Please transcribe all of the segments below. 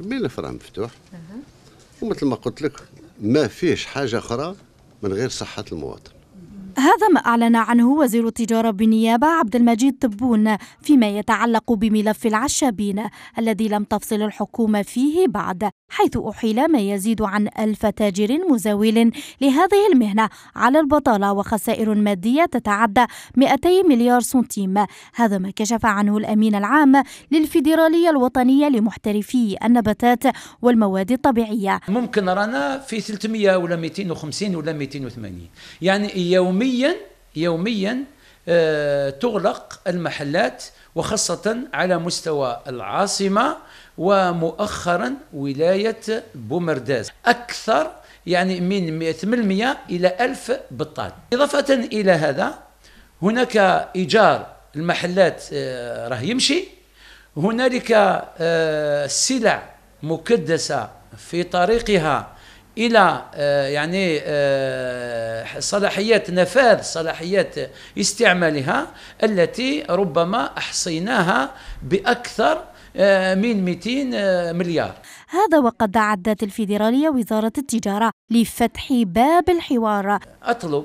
بين فرع مفتوح ومثل ما قلت لك ما فيش حاجه اخرى من غير صحه المواطن هذا ما أعلن عنه وزير التجارة بالنيابة عبد المجيد طبون فيما يتعلق بملف العشابين الذي لم تفصل الحكومة فيه بعد حيث أحيل ما يزيد عن ألف تاجر مزاول لهذه المهنة على البطالة وخسائر مادية تتعدى 200 مليار سنتيم هذا ما كشف عنه الأمين العام للفيدرالية الوطنية لمحترفي النباتات والمواد الطبيعية ممكن رانا في 300 ولا 250 ولا 280 يعني يوميا يوميا يوميا آه، تغلق المحلات وخاصة على مستوى العاصمة ومؤخرا ولاية بومرداز أكثر يعني من 800 إلى 1000 بطال إضافة إلى هذا هناك إيجار المحلات آه، راه يمشي هنالك آه، سلع مكدسة في طريقها الى آه، يعني آه، صلاحيات نفاذ صلاحيات استعمالها التي ربما احصيناها باكثر آه، من 200 مليار هذا وقد عدت الفيدرالية وزارة التجارة لفتح باب الحوار أطلب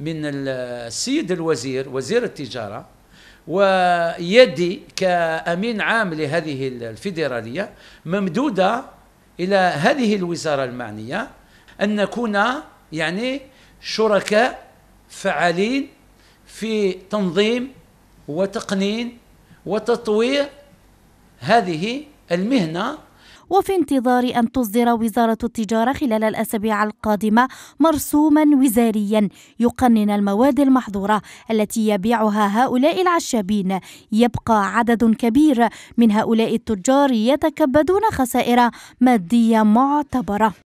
من السيد الوزير وزير التجارة ويدي كأمين عام لهذه الفيدرالية ممدودة إلى هذه الوزارة المعنية أن نكون يعني شركاء فعالين في تنظيم وتقنين وتطوير هذه المهنة وفي انتظار أن تصدر وزارة التجارة خلال الأسابيع القادمة مرسوما وزاريا يقنن المواد المحظورة التي يبيعها هؤلاء العشابين يبقى عدد كبير من هؤلاء التجار يتكبدون خسائر مادية معتبرة